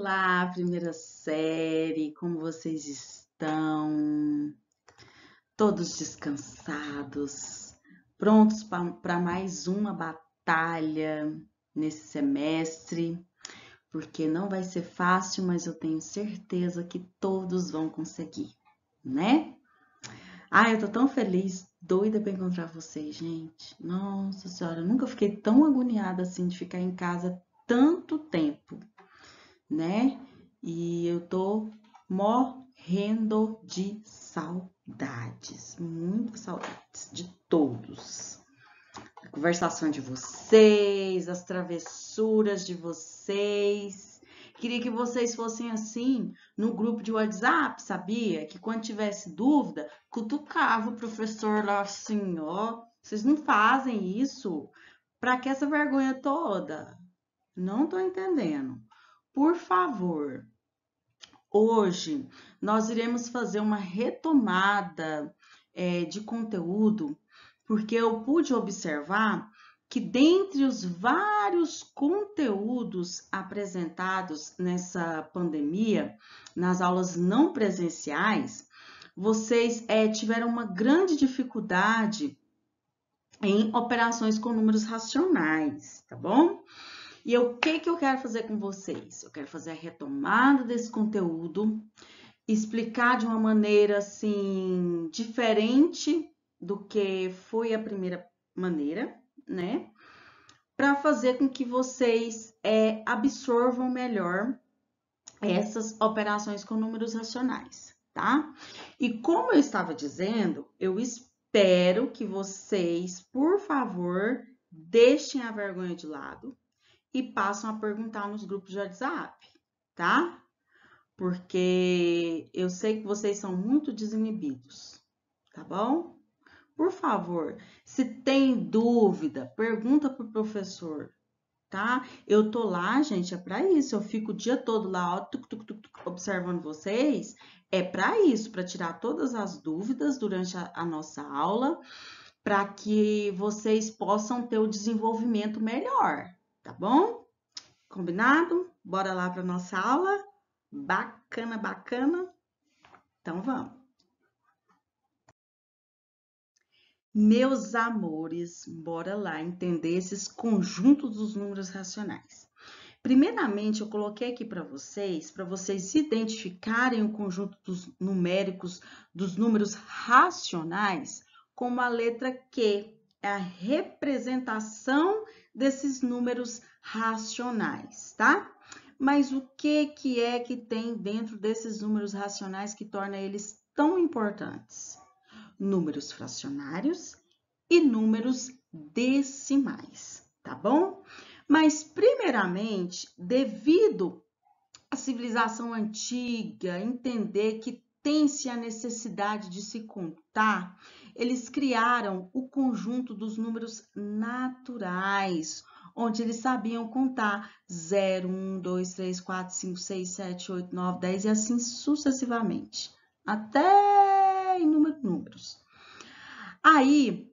Olá, primeira série, como vocês estão? Todos descansados, prontos para mais uma batalha nesse semestre, porque não vai ser fácil, mas eu tenho certeza que todos vão conseguir, né? Ah, eu tô tão feliz, doida para encontrar vocês, gente. Nossa senhora, eu nunca fiquei tão agoniada assim de ficar em casa tanto tempo né? E eu tô morrendo de saudades, muitas saudades de todos. A conversação de vocês, as travessuras de vocês. Queria que vocês fossem assim no grupo de WhatsApp, sabia? Que quando tivesse dúvida, cutucava o professor lá assim, ó. Vocês não fazem isso? Pra que essa vergonha toda? Não tô entendendo. Por favor, hoje nós iremos fazer uma retomada é, de conteúdo, porque eu pude observar que dentre os vários conteúdos apresentados nessa pandemia, nas aulas não presenciais, vocês é, tiveram uma grande dificuldade em operações com números racionais, tá bom? E o que, que eu quero fazer com vocês? Eu quero fazer a retomada desse conteúdo, explicar de uma maneira, assim, diferente do que foi a primeira maneira, né? Para fazer com que vocês é, absorvam melhor essas operações com números racionais, tá? E como eu estava dizendo, eu espero que vocês, por favor, deixem a vergonha de lado, e passam a perguntar nos grupos de WhatsApp, tá? Porque eu sei que vocês são muito desinibidos, tá bom? Por favor, se tem dúvida, pergunta para o professor, tá? Eu tô lá, gente, é para isso. Eu fico o dia todo lá, ó, tuc, tuc, tuc, observando vocês. É para isso, para tirar todas as dúvidas durante a, a nossa aula, para que vocês possam ter o desenvolvimento melhor, tá bom? Combinado? Bora lá para nossa aula? Bacana, bacana? Então vamos. Meus amores, bora lá entender esses conjuntos dos números racionais. Primeiramente, eu coloquei aqui para vocês, para vocês identificarem o conjunto dos numéricos dos números racionais como a letra Q, é a representação desses números racionais, tá? Mas o que, que é que tem dentro desses números racionais que torna eles tão importantes? Números fracionários e números decimais, tá bom? Mas, primeiramente, devido à civilização antiga entender que insistência e a necessidade de se contar, eles criaram o conjunto dos números naturais, onde eles sabiam contar 0, 1, 2, 3, 4, 5, 6, 7, 8, 9, 10 e assim sucessivamente, até inúmeros números. Aí,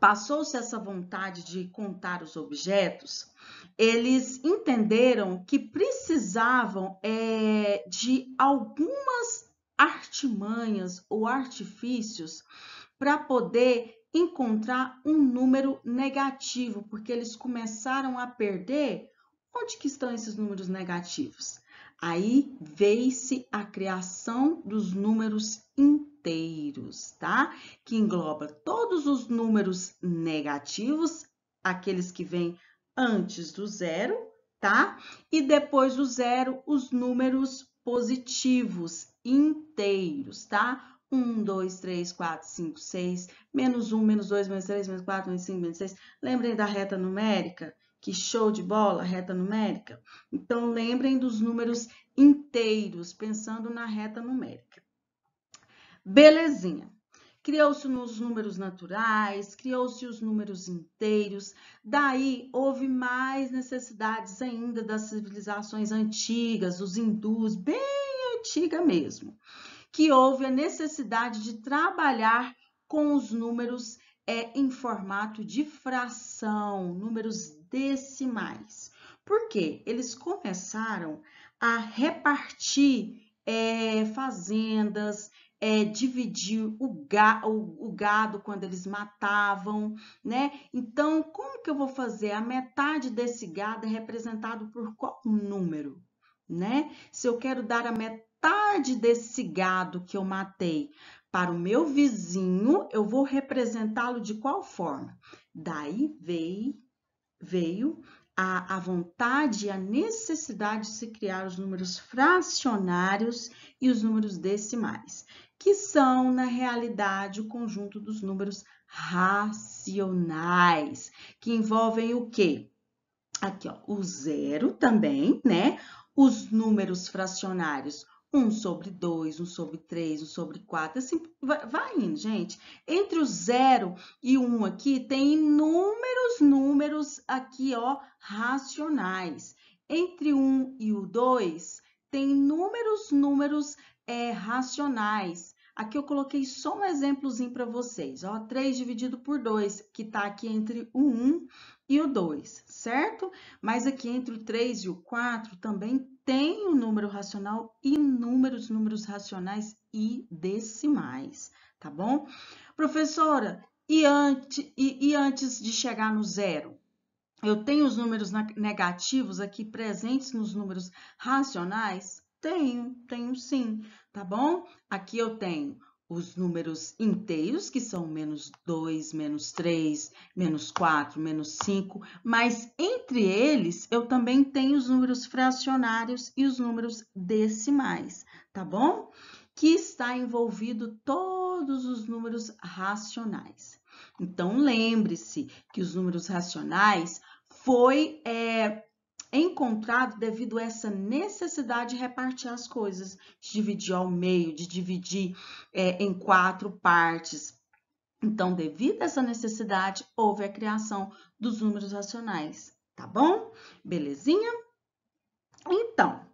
passou-se essa vontade de contar os objetos, eles entenderam que precisavam é, de algumas artimanhas ou artifícios para poder encontrar um número negativo, porque eles começaram a perder. Onde que estão esses números negativos? Aí veio-se a criação dos números inteiros, tá? Que engloba todos os números negativos, aqueles que vêm antes do zero, tá? E depois do zero, os números positivos, inteiros, tá? 1, 2, 3, 4, 5, 6, menos 1, menos 2, menos 3, menos 4, menos 5, menos 6. Lembrem da reta numérica? Que show de bola, reta numérica? Então, lembrem dos números inteiros, pensando na reta numérica. Belezinha. Criou-se nos números naturais, criou-se os números inteiros. Daí houve mais necessidades ainda das civilizações antigas, os hindus, bem antiga mesmo, que houve a necessidade de trabalhar com os números é, em formato de fração, números decimais. Porque eles começaram a repartir é, fazendas, é, dividir o, ga, o, o, gado quando eles matavam, né? Então, como que eu vou fazer? A metade desse gado é representado por qual número, né? Se eu quero dar a metade tarde desse gado que eu matei para o meu vizinho, eu vou representá-lo de qual forma? Daí veio, veio a, a vontade e a necessidade de se criar os números fracionários e os números decimais, que são, na realidade, o conjunto dos números racionais, que envolvem o quê? Aqui, ó, o zero também, né? Os números fracionários 1 sobre 2, 1 sobre 3, 1 sobre 4, assim vai, vai indo, gente. Entre o 0 e o 1 aqui tem inúmeros números aqui, ó, racionais. Entre o 1 e o 2 tem inúmeros números é, racionais. Aqui eu coloquei só um exemplozinho para vocês, ó, 3 dividido por 2, que está aqui entre o 1 e o 2, certo? Mas aqui entre o 3 e o 4 também tem o um número racional e inúmeros números racionais e decimais, tá bom? Professora, e, e, e antes de chegar no zero? Eu tenho os números negativos aqui presentes nos números racionais? Tenho, tenho sim, tá bom? Aqui eu tenho os números inteiros, que são menos 2, menos 3, menos 4, menos 5, mas entre eles eu também tenho os números fracionários e os números decimais, tá bom? Que está envolvido todos os números racionais. Então, lembre-se que os números racionais foi é, encontrado devido a essa necessidade de repartir as coisas, de dividir ao meio, de dividir é, em quatro partes. Então, devido a essa necessidade, houve a criação dos números racionais, tá bom? Belezinha? Então,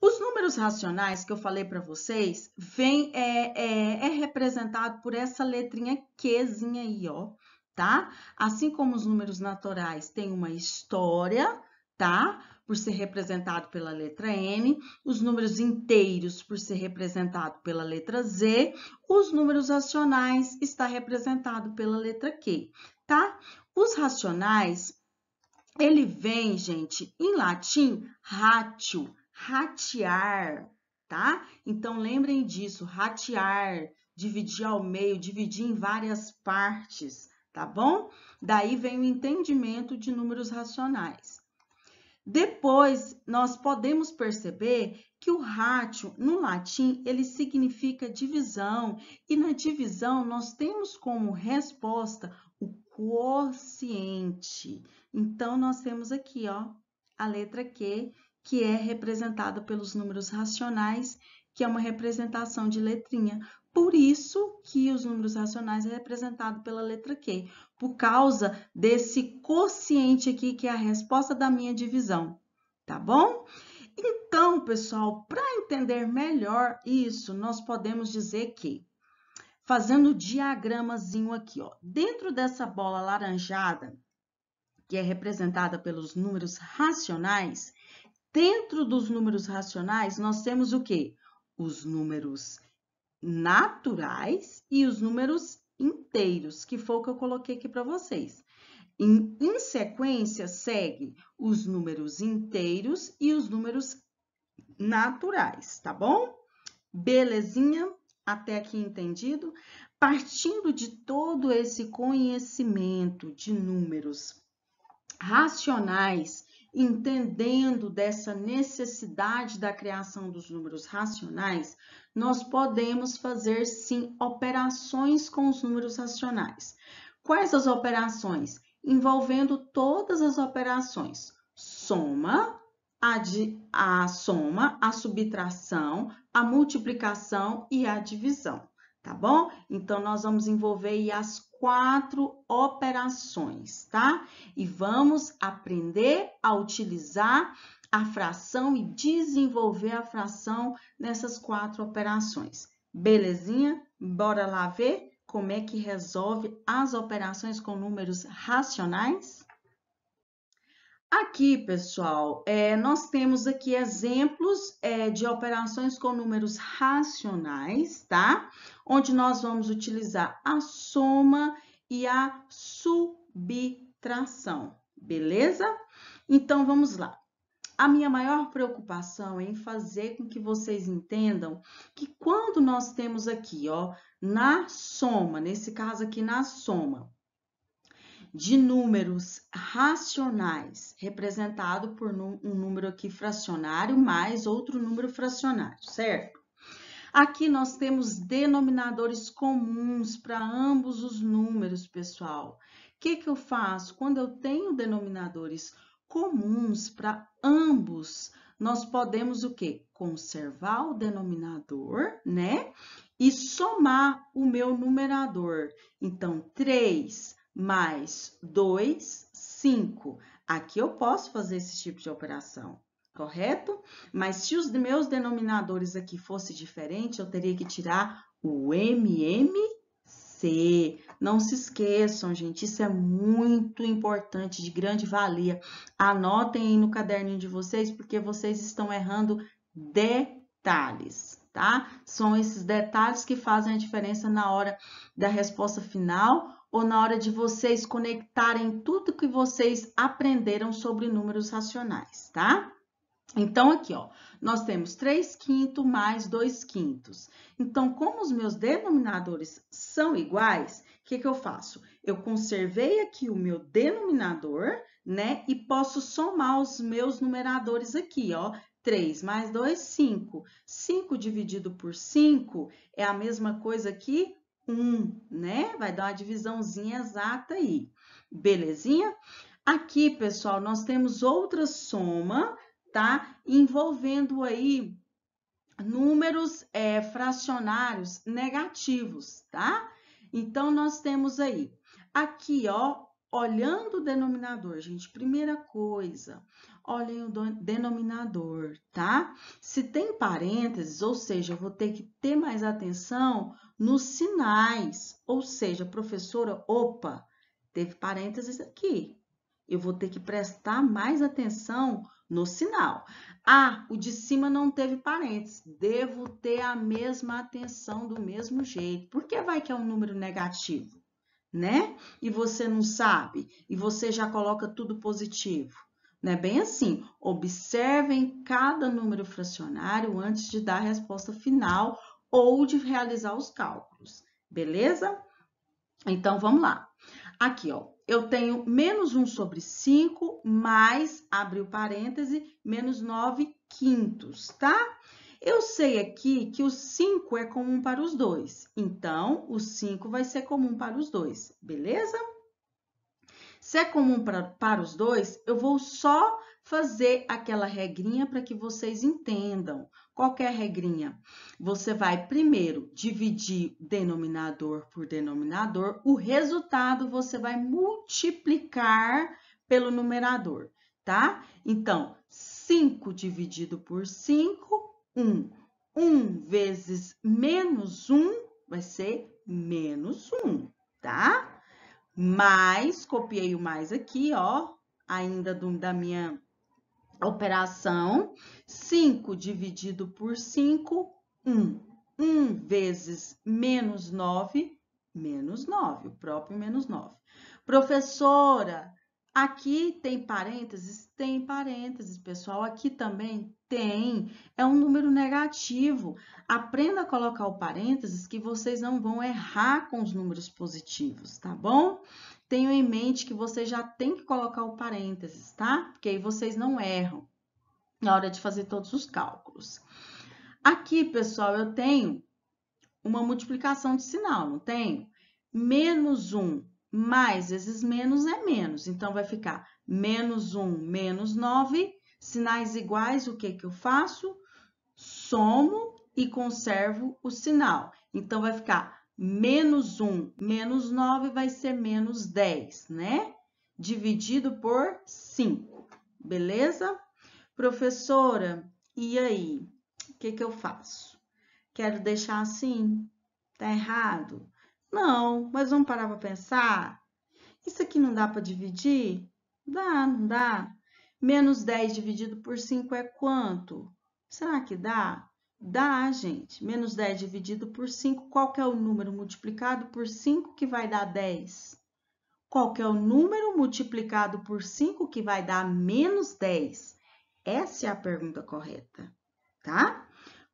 os números racionais que eu falei para vocês, vem, é, é, é representado por essa letrinha Qzinha aí, ó, tá? Assim como os números naturais têm uma história, tá? Por ser representado pela letra N, os números inteiros por ser representado pela letra Z, os números racionais está representado pela letra Q, tá? Os racionais, ele vem, gente, em latim, ratio, ratear, tá? Então lembrem disso, ratear, dividir ao meio, dividir em várias partes, tá bom? Daí vem o entendimento de números racionais. Depois, nós podemos perceber que o ratio, no latim, ele significa divisão, e na divisão nós temos como resposta o quociente. Então, nós temos aqui, ó, a letra Q, que é representada pelos números racionais, que é uma representação de letrinha. Por isso que os números racionais é representado pela letra Q, por causa desse quociente aqui, que é a resposta da minha divisão, tá bom? Então, pessoal, para entender melhor isso, nós podemos dizer que, fazendo o diagramazinho aqui, ó, dentro dessa bola laranjada, que é representada pelos números racionais, dentro dos números racionais, nós temos o quê? Os números naturais e os números inteiros, que foi o que eu coloquei aqui para vocês. Em, em, sequência, segue os números inteiros e os números naturais, tá bom? Belezinha? Até aqui entendido? Partindo de todo esse conhecimento de números racionais entendendo dessa necessidade da criação dos números racionais, nós podemos fazer sim operações com os números racionais. Quais as operações? Envolvendo todas as operações: soma, a, a soma, a subtração, a multiplicação e a divisão tá bom? Então, nós vamos envolver as quatro operações, tá? E vamos aprender a utilizar a fração e desenvolver a fração nessas quatro operações. Belezinha? Bora lá ver como é que resolve as operações com números racionais? Aqui, pessoal, é, nós temos aqui exemplos é, de operações com números racionais, tá? Tá? onde nós vamos utilizar a soma e a subtração, beleza? Então, vamos lá. A minha maior preocupação é em fazer com que vocês entendam que quando nós temos aqui, ó, na soma, nesse caso aqui na soma, de números racionais, representado por um número aqui fracionário mais outro número fracionário, certo? Aqui nós temos denominadores comuns para ambos os números, pessoal. O que, que eu faço? Quando eu tenho denominadores comuns para ambos, nós podemos o quê? Conservar o denominador, né? E somar o meu numerador. Então, 3 mais 2, 5. Aqui eu posso fazer esse tipo de operação correto? Mas se os meus denominadores aqui fosse diferente, eu teria que tirar o MMC. Não se esqueçam, gente, isso é muito importante, de grande valia. Anotem aí no caderninho de vocês, porque vocês estão errando detalhes, tá? São esses detalhes que fazem a diferença na hora da resposta final ou na hora de vocês conectarem tudo que vocês aprenderam sobre números racionais, tá? Então, aqui, ó, nós temos 3 quintos mais 2 quintos. Então, como os meus denominadores são iguais, o que, que eu faço? Eu conservei aqui o meu denominador, né? E posso somar os meus numeradores aqui, ó. 3 mais 2, 5. 5 dividido por 5 é a mesma coisa que 1, né? Vai dar uma divisãozinha exata aí. Belezinha? Aqui, pessoal, nós temos outra soma tá? Envolvendo aí números é, fracionários negativos, tá? Então, nós temos aí, aqui, ó, olhando o denominador, gente, primeira coisa, olhem o denominador, tá? Se tem parênteses, ou seja, eu vou ter que ter mais atenção nos sinais, ou seja, professora, opa, teve parênteses aqui. Eu vou ter que prestar mais atenção no sinal. Ah, o de cima não teve parênteses. Devo ter a mesma atenção do mesmo jeito. Por que vai que é um número negativo? Né? E você não sabe, e você já coloca tudo positivo. Não é bem assim. Observem cada número fracionário antes de dar a resposta final ou de realizar os cálculos. Beleza? Então, vamos lá. Aqui, ó, eu tenho menos 1 sobre 5, mais, o parêntese, menos 9 quintos, tá? Eu sei aqui que o 5 é comum para os dois, então o 5 vai ser comum para os dois, beleza? Se é comum pra, para os dois, eu vou só fazer aquela regrinha para que vocês entendam. Qual é a regrinha. Você vai primeiro dividir denominador por denominador, o resultado você vai multiplicar pelo numerador, tá? Então, 5 dividido por 5, 1. 1 vezes menos 1 vai ser menos 1, tá? Mais, copiei o mais aqui, ó, ainda do, da minha operação 5 dividido por 5, 1. 1 vezes menos 9, menos 9, o próprio menos 9. Professora, aqui tem parênteses? Tem parênteses, pessoal. Aqui também tem. É um número negativo. Aprenda a colocar o parênteses que vocês não vão errar com os números positivos, tá bom? tenham em mente que você já tem que colocar o parênteses, tá? Porque aí vocês não erram na hora de fazer todos os cálculos. Aqui, pessoal, eu tenho uma multiplicação de sinal, não tenho? Menos 1 mais esses menos é menos, então vai ficar menos 1 menos 9, sinais iguais, o que, que eu faço? Somo e conservo o sinal. Então, vai ficar menos 1 menos 9 vai ser menos 10, né? Dividido por 5, beleza? Professora, e aí? O que, que eu faço? Quero deixar assim? Tá errado? Não, mas vamos parar para pensar? Isso aqui não dá para dividir? Dá, não dá? Menos 10 dividido por 5 é quanto? Será que dá? Dá, gente. Menos 10 dividido por 5. Qual que é o número multiplicado por 5 que vai dar 10? Qual que é o número multiplicado por 5 que vai dar menos 10? Essa é a pergunta correta, tá?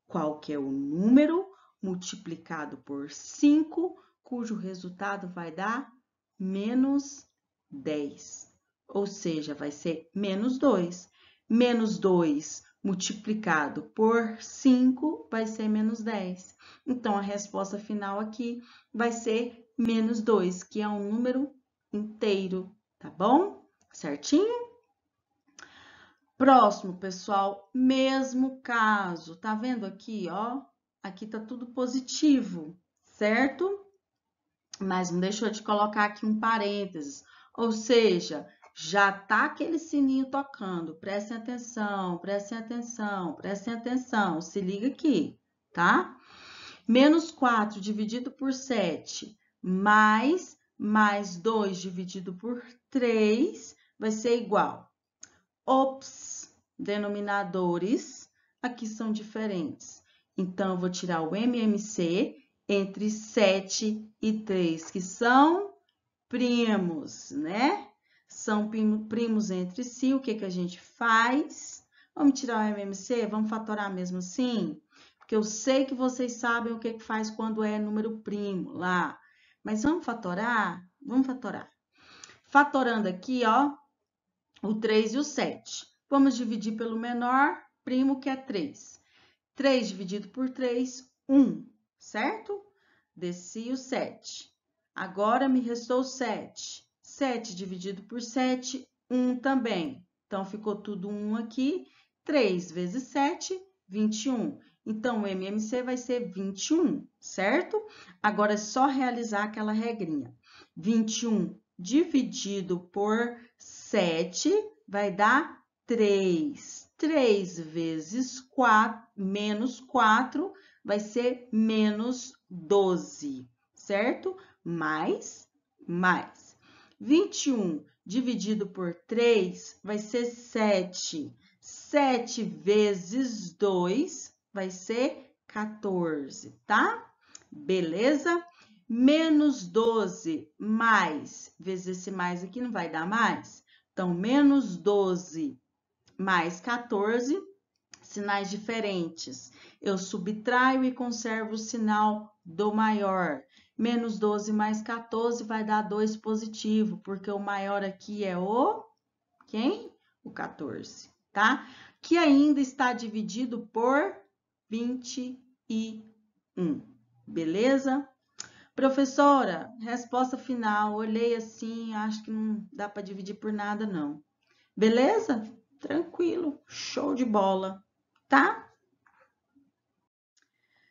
Qual que é o número multiplicado por 5 cujo resultado vai dar menos 10? Ou seja, vai ser menos 2. Menos 2 multiplicado por 5 vai ser menos 10. Então, a resposta final aqui vai ser menos 2, que é um número inteiro, tá bom? Certinho? Próximo, pessoal, mesmo caso, tá vendo aqui, ó? Aqui tá tudo positivo, certo? Mas não deixou de colocar aqui um parênteses, ou seja, já tá aquele sininho tocando. Prestem atenção, prestem atenção, prestem atenção. Se liga aqui, tá? Menos 4 dividido por 7, mais, mais 2 dividido por 3, vai ser igual. Ops, denominadores, aqui são diferentes. Então, eu vou tirar o MMC entre 7 e 3, que são primos, né? são primos entre si, o que, que a gente faz? Vamos tirar o MMC? Vamos fatorar mesmo assim? Porque eu sei que vocês sabem o que, que faz quando é número primo lá. Mas vamos fatorar? Vamos fatorar. Fatorando aqui, ó, o 3 e o 7. Vamos dividir pelo menor primo, que é 3. 3 dividido por 3, 1, certo? Desci o 7. Agora me restou 7. 7 dividido por 7, 1 também. Então, ficou tudo 1 aqui. 3 vezes 7, 21. Então, o MMC vai ser 21, certo? Agora, é só realizar aquela regrinha. 21 dividido por 7 vai dar 3. 3 vezes 4, menos 4, vai ser menos 12, certo? Mais, mais. 21 dividido por 3 vai ser 7. 7 vezes 2 vai ser 14, tá? Beleza? Menos 12 mais, vezes esse mais aqui não vai dar mais. Então, menos 12 mais 14, sinais diferentes. Eu subtraio e conservo o sinal do maior. Menos 12 mais 14 vai dar 2 positivo, porque o maior aqui é o... Quem? O 14, tá? Que ainda está dividido por 21, beleza? Professora, resposta final, olhei assim, acho que não dá para dividir por nada, não. Beleza? Tranquilo, show de bola, tá?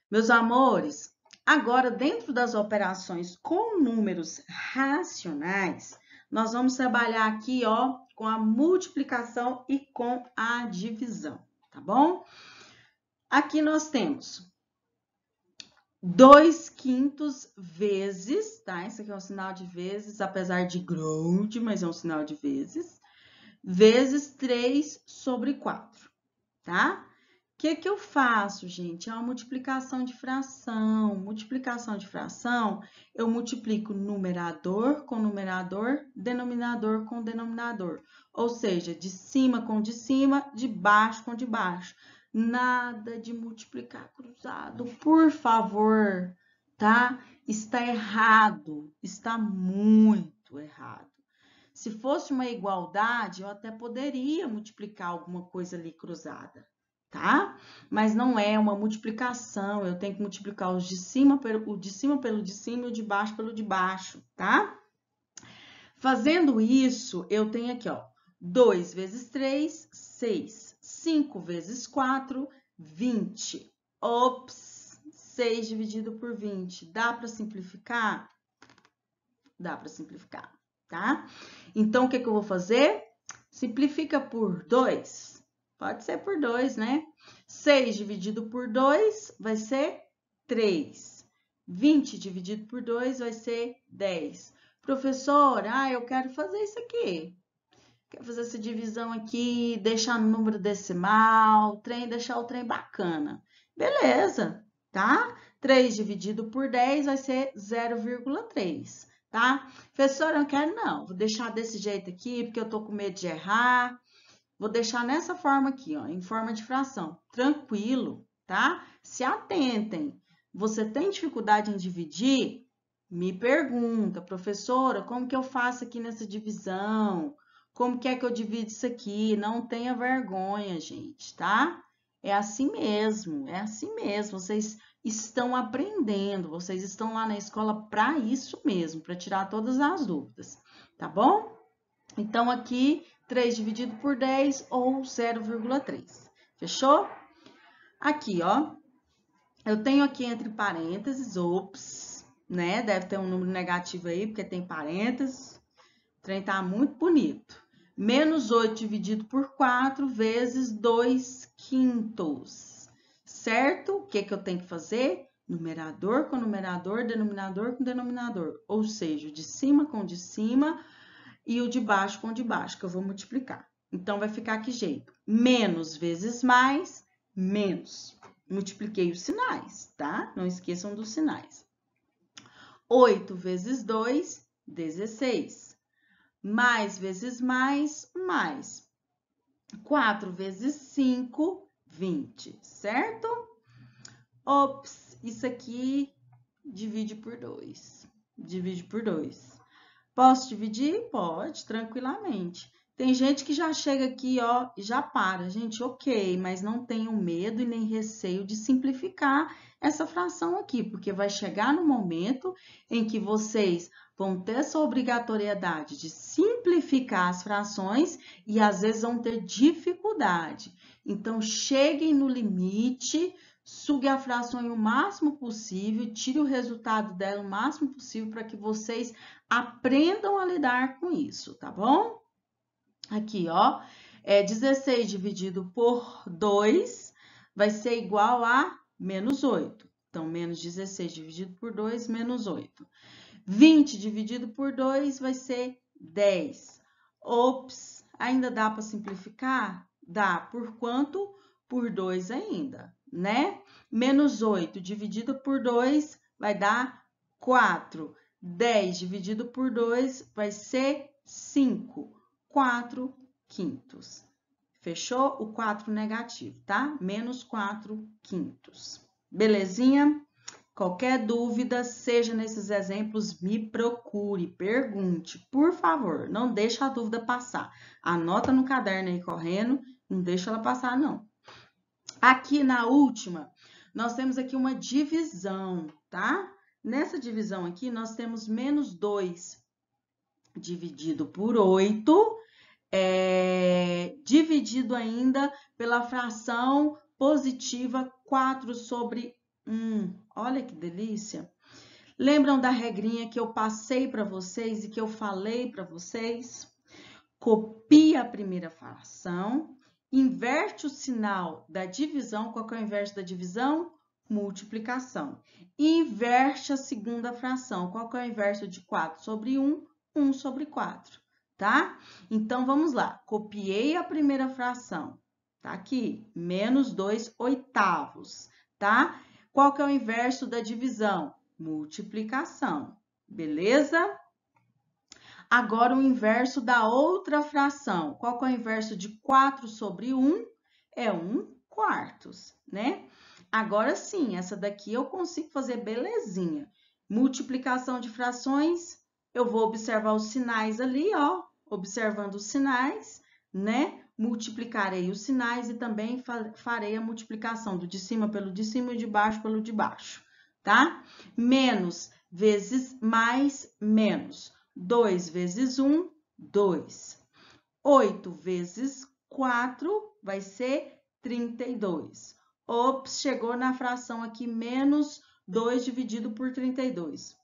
Meus amores, Agora, dentro das operações com números racionais, nós vamos trabalhar aqui, ó, com a multiplicação e com a divisão, tá bom? Aqui nós temos 2 quintos vezes, tá? Esse aqui é um sinal de vezes, apesar de grande, mas é um sinal de vezes. Vezes 3 sobre 4, tá? que, que eu faço, gente? É uma multiplicação de fração. Multiplicação de fração, eu multiplico numerador com numerador, denominador com denominador. Ou seja, de cima com de cima, de baixo com de baixo. Nada de multiplicar cruzado, por favor, tá? Está errado, está muito errado. Se fosse uma igualdade, eu até poderia multiplicar alguma coisa ali cruzada, tá? Mas não é uma multiplicação, eu tenho que multiplicar os de cima pelo, o de cima pelo de cima e o de baixo pelo de baixo, tá? Fazendo isso, eu tenho aqui, ó, 2 vezes 3, 6. 5 vezes 4, 20. Ops, 6 dividido por 20. Dá para simplificar? Dá para simplificar, tá? Então, o que, que eu vou fazer? Simplifica por 2 Pode ser por 2, né? 6 dividido por 2 vai ser 3. 20 dividido por 2 vai ser 10. Professor, ah, eu quero fazer isso aqui. Quero fazer essa divisão aqui, deixar no número decimal, trem, deixar o trem bacana. Beleza, tá? 3 dividido por 10 vai ser 0,3, tá? Professora, eu quero não, vou deixar desse jeito aqui, porque eu tô com medo de errar. Vou deixar nessa forma aqui, ó, em forma de fração. Tranquilo, tá? Se atentem. Você tem dificuldade em dividir? Me pergunta, professora, como que eu faço aqui nessa divisão? Como que é que eu divido isso aqui? Não tenha vergonha, gente, tá? É assim mesmo, é assim mesmo. Vocês estão aprendendo, vocês estão lá na escola para isso mesmo, para tirar todas as dúvidas, tá bom? Então, aqui 3 dividido por 10 ou 0,3. Fechou? Aqui, ó, eu tenho aqui entre parênteses, ops, né? Deve ter um número negativo aí, porque tem parênteses. O trem tá muito bonito. Menos 8 dividido por 4 vezes 2 quintos, certo? O que, que eu tenho que fazer? Numerador com numerador, denominador com denominador. Ou seja, de cima com de cima, e o de baixo com o de baixo, que eu vou multiplicar. Então, vai ficar que jeito? Menos vezes mais, menos. Multipliquei os sinais, tá? Não esqueçam dos sinais. 8 vezes 2, 16. Mais vezes mais, mais. 4 vezes 5, 20, certo? Ops, isso aqui divide por 2. Divide por 2. Posso dividir? Pode, tranquilamente. Tem gente que já chega aqui, ó, e já para. Gente, ok, mas não tenho medo e nem receio de simplificar essa fração aqui, porque vai chegar no momento em que vocês vão ter essa obrigatoriedade de simplificar as frações e às vezes vão ter dificuldade. Então, cheguem no limite sugue a fração o máximo possível, tire o resultado dela o máximo possível para que vocês aprendam a lidar com isso, tá bom? Aqui, ó, é 16 dividido por 2 vai ser igual a menos 8. Então, menos 16 dividido por 2, menos 8. 20 dividido por 2 vai ser 10. Ops, ainda dá para simplificar? Dá. Por quanto? Por 2 ainda né? Menos 8 dividido por 2 vai dar 4. 10 dividido por 2 vai ser 5. 4 quintos. Fechou? O 4 negativo, tá? Menos 4 quintos. Belezinha? Qualquer dúvida, seja nesses exemplos, me procure, pergunte, por favor. Não deixa a dúvida passar. Anota no caderno aí correndo, não deixa ela passar, não. Aqui na última, nós temos aqui uma divisão, tá? Nessa divisão aqui, nós temos menos 2 dividido por 8, é, dividido ainda pela fração positiva 4 sobre 1. Olha que delícia! Lembram da regrinha que eu passei para vocês e que eu falei para vocês? Copia a primeira fração, inverte o sinal da divisão. Qual que é o inverso da divisão? Multiplicação. Inverte a segunda fração. Qual que é o inverso de 4 sobre 1? 1 sobre 4, tá? Então, vamos lá. Copiei a primeira fração. Tá aqui, menos 2 oitavos, tá? Qual que é o inverso da divisão? Multiplicação, beleza? Agora, o inverso da outra fração. Qual é o inverso de 4 sobre 1? É 1 quartos, né? Agora sim, essa daqui eu consigo fazer belezinha. Multiplicação de frações, eu vou observar os sinais ali, ó. Observando os sinais, né? Multiplicarei os sinais e também farei a multiplicação do de cima pelo de cima e de baixo pelo de baixo, tá? Menos vezes mais menos. 2 vezes 1, 2. 8 vezes 4 vai ser 32. Ops, chegou na fração aqui menos 2 dividido por 32.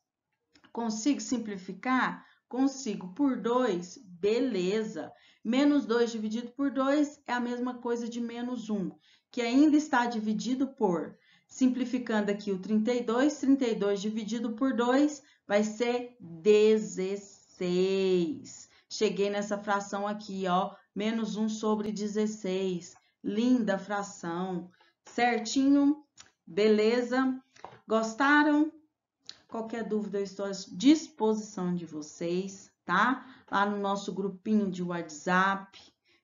Consigo simplificar? Consigo por 2, beleza. Menos 2 dividido por 2 é a mesma coisa de menos 1, que ainda está dividido por... Simplificando aqui o 32, 32 dividido por 2 vai ser 16. Cheguei nessa fração aqui, ó, menos 1 sobre 16. Linda fração, certinho? Beleza? Gostaram? Qualquer dúvida, eu estou à disposição de vocês, tá? Lá no nosso grupinho de WhatsApp,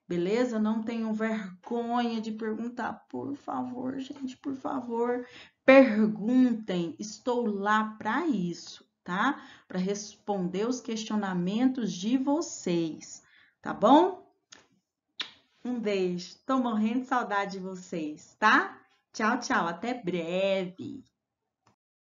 beleza? Não tenham vergonha de perguntar, por favor, gente, por favor, perguntem, estou lá para isso tá? Para responder os questionamentos de vocês, tá bom? Um beijo. Tô morrendo de saudade de vocês, tá? Tchau, tchau. Até breve.